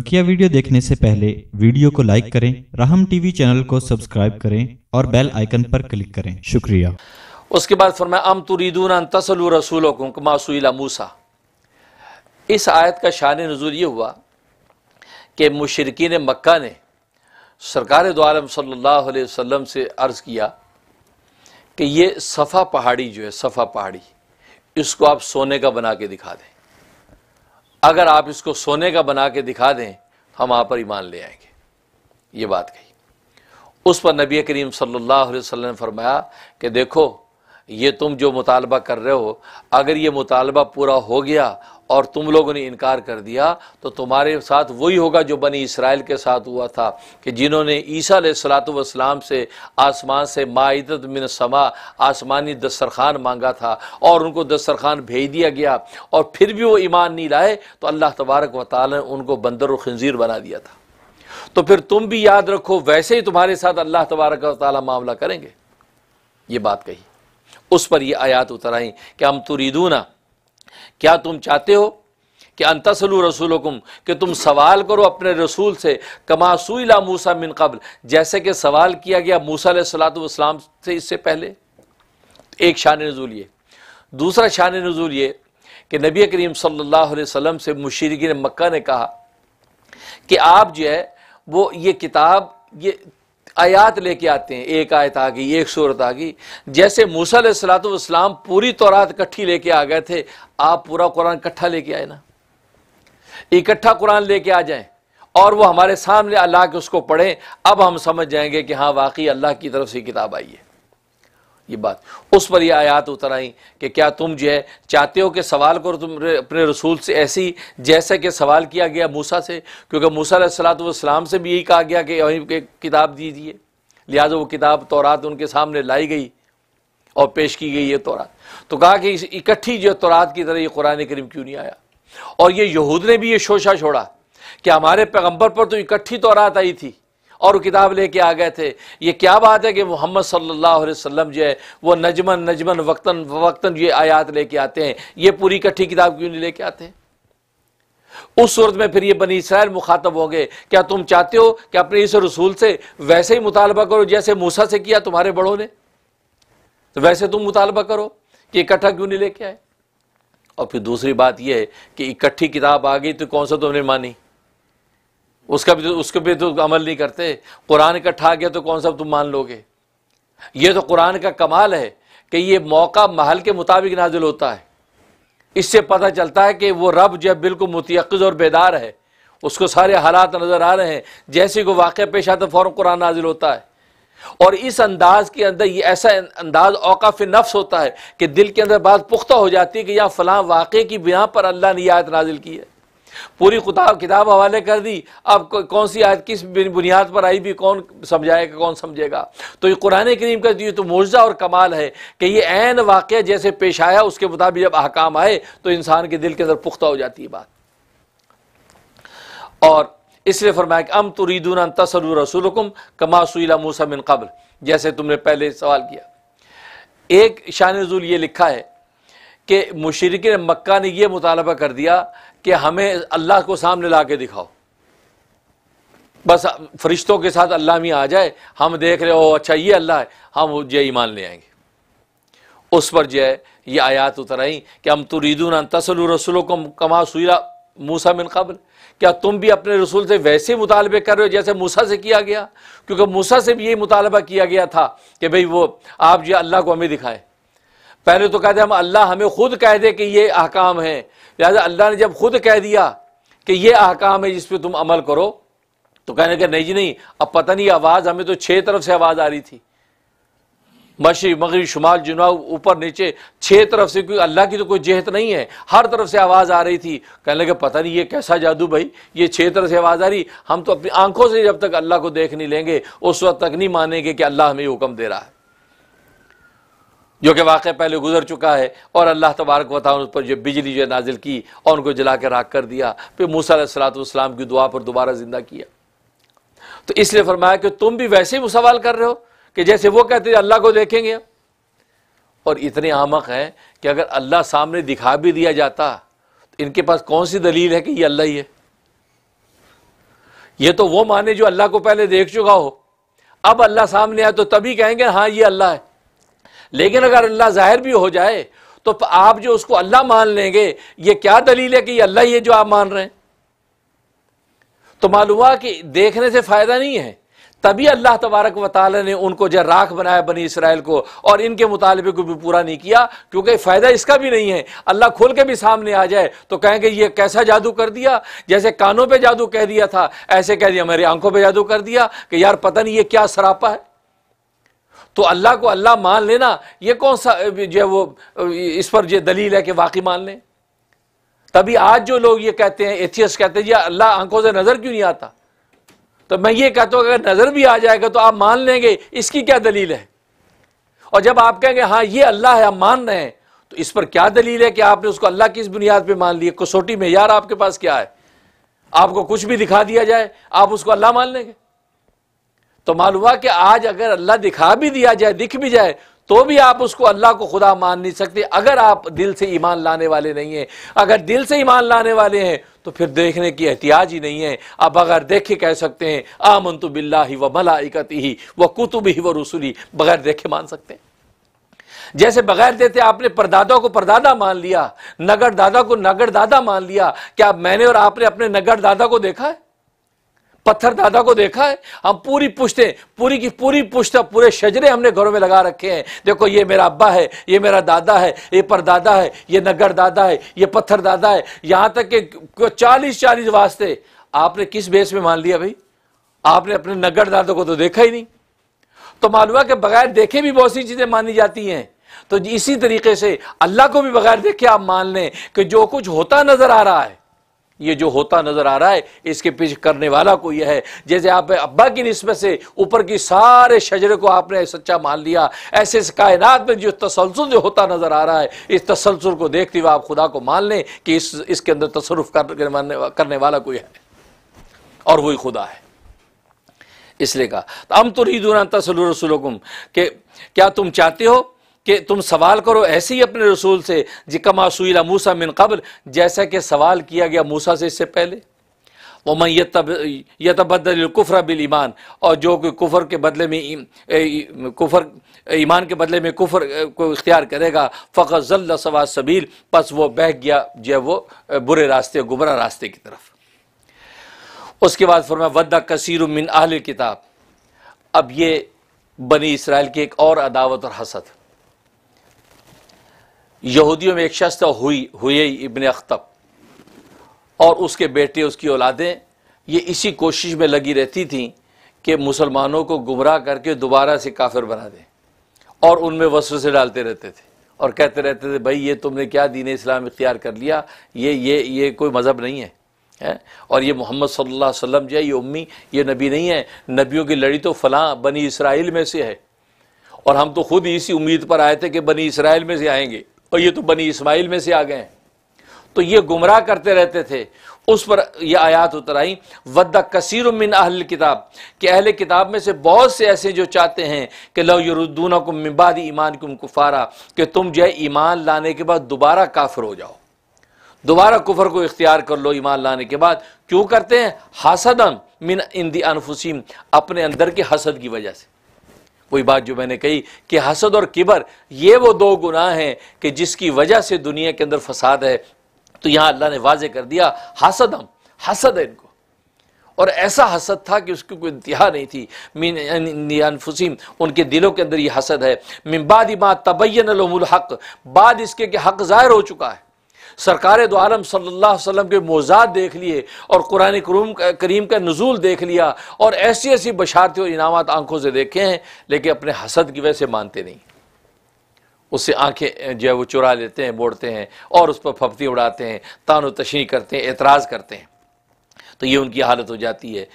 बकिया वीडियो देखने से पहले वीडियो को लाइक करें राहम टीवी चैनल को सब्सक्राइब करें और बेल आइकन पर क्लिक करें शुक्रिया उसके बाद फरमाया अम तुरीदून तसल मासूला मूसा इस आयत का शान नजूर ये हुआ कि मुशरकिन मक्का ने सरकार दोआलम सल्लल्लाहु अलैहि वसल्लम से अर्ज़ किया कि ये सफ़ा पहाड़ी जो है सफ़ा पहाड़ी इसको आप सोने का बना के दिखा दें अगर आप इसको सोने का बना के दिखा दें तो हम आप पर ईमान ले आएंगे ये बात कही उस पर नबी करीम सल्लल्लाहु अलैहि वसल्लम ने फरमाया कि देखो ये तुम जो मुतालबा कर रहे हो अगर ये मुतालबा पूरा हो गया और तुम लोगों ने इनकार कर दिया तो तुम्हारे साथ वही होगा जो बनी इसराइल के साथ हुआ था कि जिन्होंने ईसा सलातम से आसमान से माइदत मिन समा आसमानी दस्तरखान मांगा था और उनको दस्तरखान भेज दिया गया और फिर भी वो ईमान नहीं लाए तो अल्लाह तबारक वाली ने उनको बंदर व खंजीर बना दिया था तो फिर तुम भी याद रखो वैसे ही तुम्हारे साथ अल्लाह तबारक वाली मामला करेंगे ये बात कही उस पर यह आयात उतर आई कि हम तुरीदूना क्या तुम चाहते हो कि अंतसलू रसूल कि तुम सवाल करो अपने रसूल से कमासूला मूसा मिन कबल जैसे कि सवाल किया गया मूसा सलातम से इससे पहले एक शान रजूल ये दूसरा शान रजूल ये कि नबी करीम सल्ला वसम से मुशरकिन मक् ने कहा कि आप जो है वो ये किताब ये आयात लेके आते हैं एक आयत आ गई एक सूरत आ गई जैसे मूसा सलातम पूरी तौरात इकट्ठी लेके आ गए थे आप पूरा कुरान इकट्ठा लेके आए ना इकट्ठा कुरान लेके आ जाए और वो हमारे सामने अल्लाह के उसको पढ़ें अब हम समझ जाएंगे कि हाँ वाकई अल्लाह की तरफ से किताब आई है ये बात उस पर यह आयात उतर आई कि क्या तुम जो है चाहते हो कि सवाल करो तुम अपने रसूल से ऐसी जैसे कि सवाल किया गया मूसा से क्योंकि मूसा सलाम से भी यही कहा गया कि वहीं किताब दीजिए लिहाजा वो किताब तौरात उनके सामने लाई गई और पेश की गई ये तौरात तो कहा कि इकट्ठी जो तौरात की तरह ये कुरान करीम क्यों नहीं आया और ये यहूद ने भी ये शोशा छोड़ा कि हमारे पैगम्बर पर तो इकट्ठी तौरात आई थी और किताब लेके आ गए थे ये क्या बात है कि मोहम्मद सल्लल्लाहु अलैहि वसल्लम जो है वो नजमन नजमन वक्तन वक्तन ये आयात लेके आते हैं ये पूरी इकट्ठी किताब क्यों नहीं लेके आते हैं? उस सूरत में फिर ये बनी इसराइल मुखातब हो गए क्या तुम चाहते हो कि अपने इस रसूल से वैसे ही मुतालबा करो जैसे मूसा से किया तुम्हारे बड़ों ने तो वैसे तुम मुतालबा करो कि इकट्ठा क्यों नहीं लेके आए और फिर दूसरी बात यह है कि इकट्ठी किताब आ गई तो कौन सा तुमने मानी उसका भी तो उसके भी तो अमल नहीं करते कुरान इकट्ठा ठा गया तो कौन सा तुम मान लोगे ये तो कुरान का कमाल है कि ये मौका महल के मुताबिक नाजिल होता है इससे पता चलता है कि वो रब जब बिल्कुल मुतयक़ और बेदार है उसको सारे हालात नज़र आ रहे हैं जैसे को वाक़ पेश आता तो फ़ौर कुरान नाजिल होता है और इस अंदाज के अंदर ये ऐसा अंदाज फिर नफ्स होता है कि दिल के अंदर बात पुख्ता हो जाती है कि यहाँ फ़लाँ वाक़े की बिना पर अल्लाह ने आयत नाजिल की है पूरी किताब किताब हवाले कर दी अब कौन सी आयत किस बुनियाद पर आई भी कौन समझाएगा कौन समझेगा तो ये कुरान करीम का ये तो मुआवजा और कमाल है कि ये ऐन वाक़ जैसे पेश आया उसके मुताबिक जब अहकाम आए तो इंसान के दिल के अंदर पुख्ता हो जाती है बात और इसलिए फरमाया कि अम तुरीदून तसर रसूलकुम कमासूला मूसा मिन कबल जैसे तुमने पहले सवाल किया एक शान रजूल ये लिखा है कि मशरक मक्का ने यह मुतालबा कर दिया कि हमें अल्लाह को सामने ला के दिखाओ बस फरिश्तों के साथ अल्लाह में आ जाए हम देख रहे हो अच्छा ये अल्लाह है हम ये ईमान ले आएंगे उस पर जो है ये आयात उतर आई कि हम तो रीदून तसल रसुलों को कमा सुरा मूसा मिन कबल क्या तुम भी अपने रसूल से वैसे मुतालबे कर रहे हो जैसे मूसा से किया गया क्योंकि मूसा से भी यही मुतालबा किया गया था कि भाई वो आप जो अल्लाह को हमें दिखाएं पहले तो कहते हम अल्लाह हमें खुद कह दे कि ये अहकाम है लिहाजा अल्लाह ने जब खुद कह दिया कि ये अहकाम है जिस पर तुम अमल करो तो कहने के नहीं जी नहीं अब पता नहीं आवाज़ हमें तो छह तरफ से आवाज़ आ रही थी मशी मगरी शुमाल जुनाव ऊपर नीचे छह तरफ से क्योंकि अल्लाह की तो कोई जहत नहीं है हर तरफ से आवाज़ आ रही थी कहने लगे पता नहीं ये कैसा जादू भाई ये छह तरफ से आवाज़ आ रही हम तो अपनी आंखों से जब तक अल्लाह को देख नहीं लेंगे उस वक्त तक नहीं मानेंगे कि अल्लाह हमें हुक्म दे रहा है जो कि वाक़ पहले गुजर चुका है और अल्लाह तबारक वाता उस पर जो बिजली जो है नाजिल की और उनको जला के राख कर दिया फिर सलातम की दुआ पर दोबारा ज़िंदा किया तो इसलिए फरमाया कि तुम भी वैसे ही सवाल कर रहे हो कि जैसे वो कहते हैं अल्लाह को देखेंगे और इतने आमक हैं कि अगर अल्लाह सामने दिखा भी दिया जाता तो इनके पास कौन सी दलील है कि ये अल्लाह ही है ये तो वो माने जो अल्लाह को पहले देख चुका हो अब अल्लाह सामने आए तो तभी कहेंगे हाँ ये अल्लाह है लेकिन अगर अल्लाह ज़ाहिर भी हो जाए तो आप जो उसको अल्लाह मान लेंगे ये क्या दलील है कि अल्लाह ये जो आप मान रहे हैं तो मालूम हुआ कि देखने से फ़ायदा नहीं है तभी अल्लाह तबारक वाली ने उनको जो राख बनाया बनी इसराइल को और इनके मुतालबे को भी पूरा नहीं किया क्योंकि फ़ायदा इसका भी नहीं है अल्लाह खोल के भी सामने आ जाए तो कहेंगे ये कैसा जादू कर दिया जैसे कानों पर जादू कह दिया था ऐसे कह दिया मेरी आंखों पर जादू कर दिया कि यार पता नहीं ये क्या सरापा है तो अल्लाह को अल्लाह मान लेना ये कौन सा जो है वो इस पर जो दलील है कि वाकई मान लें तभी आज जो लोग ये कहते हैं एथियस कहते हैं ये अल्लाह आंखों से नज़र क्यों नहीं आता तो मैं ये कहता हूँ अगर नज़र भी आ जाएगा तो आप मान लेंगे इसकी क्या दलील है और जब आप कहेंगे हाँ ये अल्लाह है आप मान रहे हैं तो इस पर क्या दलील है कि आपने उसको अल्लाह किस बुनियाद पर मान लिया कसोटी में यार आपके पास क्या है आपको कुछ भी दिखा दिया जाए आप उसको अल्लाह मान लेंगे तो मालूम कि आज अगर अल्लाह दिखा भी दिया जाए दिख भी जाए तो भी आप उसको अल्लाह को खुदा मान नहीं सकते अगर आप दिल से ईमान लाने वाले नहीं हैं अगर दिल से ईमान लाने वाले हैं तो फिर देखने की एहतियाज ही नहीं है आप बगैर देखे कह सकते हैं आमन तो बिल्ला ही व मलाइकत ही व कुतुब ही व रसूली बगैर देखे मान सकते हैं जैसे बगैर देते आपने परदादा को परदादा मान लिया नगर दादा को नगर दादा मान लिया क्या मैंने और आपने अपने नगर दादा को देखा है पत्थर दादा को देखा है हम पूरी पुश्ते पूरी की पूरी पुश्त पूरे शजरे हमने घरों में लगा रखे हैं देखो ये मेरा अब्बा है ये मेरा दादा है ये परदादा है ये नगर दादा है ये पत्थर दादा है यहाँ तक के चालीस चालीस वास्ते आपने किस बेस में मान लिया भाई आपने अपने नगर दादा को तो देखा ही नहीं तो मालूम है कि बगैर देखे भी बहुत सी चीज़ें मानी जाती हैं तो इसी तरीके से अल्लाह को भी बगैर देखे आप मान लें कि जो कुछ होता नज़र आ रहा है ये जो होता नज़र आ रहा है इसके पीछे करने वाला कोई है जैसे आप अब्बा की नस्बत से ऊपर की सारे शजरे को आपने सच्चा मान लिया ऐसे इस कायनात में जो तसलसल जो होता नज़र आ रहा है इस तसलसल को देखते हुए आप खुदा को मान लें कि इस इसके अंदर तसरुफ कर, करने वाला कोई है और वही खुदा है इसलिए कहा हम तो रीदूना तसल रसुल के क्या तुम चाहते हो कि तुम सवाल करो ऐसे ही अपने रसूल से जिकमा सुला मूसा मिन कबल जैसा कि सवाल किया गया मूसा से इससे पहले तब वमन कुफ़र बिल ईमान और जो कि कुफ़र के बदले में कुफ़र ईमान के बदले में कुफ़र को इख्तियार करेगा फ़खर जल्द सवा सबील बस वो बह गया जो है वो बुरे रास्ते गुबरा रास्ते की तरफ उसके बाद फिर फरमा वदा कसीर उमिन आल किताब अब ये बनी इसराइल की एक और अदावत और हसद यहूदियों में एक शख्स था हुई हुए इबन अख्तब और उसके बेटे उसकी औलादें ये इसी कोशिश में लगी रहती थीं कि मुसलमानों को गुमराह करके दोबारा से काफिर बना दें और उनमें से डालते रहते थे और कहते रहते थे भाई ये तुमने क्या दीन इस्लाम इख्तियार कर लिया ये ये ये कोई मज़हब नहीं है है और ये मोहम्मद सल्लल्लाहु अलैहि वसल्लम जो है ये उम्मी ये नबी नहीं है नबियों की लड़ी तो फ़लाँ बनी इसराइल में से है और हम तो खुद इसी उम्मीद पर आए थे कि बनी इसराइल में से आएंगे और ये तो बनी इसमाइल में से आ गए तो ये गुमराह करते रहते थे उस पर यह आयात उतर आई वद्दा कसीर मिन अहल किताब कि अहल किताब में से बहुत से ऐसे जो चाहते हैं कि लो यरुद्दून को मिबाद ईमान कुम कुफारा कि तुम जय ईमान लाने के बाद दोबारा काफिर हो जाओ दोबारा कुफर को इख्तियार कर लो ईमान लाने के बाद क्यों करते हैं हसदम मिन इंदी अनफुसीम अपने अंदर के हसद की वजह से वही बात जो मैंने कही कि हसद और किबर ये वो दो गुनाह हैं कि जिसकी वजह से दुनिया के अंदर फसाद है तो यहां अल्लाह ने वाजे कर दिया हसद हम हसद है इनको और ऐसा हसद था कि उसकी कोई इंतहा नहीं थी मीनफुसिम उनके दिलों के अंदर ये हसद है मिम्बाद इमा तबैन हक बाद इसके कि हक ज़ाहिर हो चुका है सरकार दो तो आलम के मोजात देख लिए और कुरान करूम करीम का नजूल देख लिया और ऐसी ऐसी बशारतें और इनामत आंखों से देखे हैं लेकिन अपने हसद की वजह से मानते नहीं उससे आंखें जो है वो चुरा लेते हैं मोड़ते हैं और उस पर फपती उड़ाते हैं तान तशी करते हैं एतराज़ करते हैं तो ये उनकी हालत हो जाती है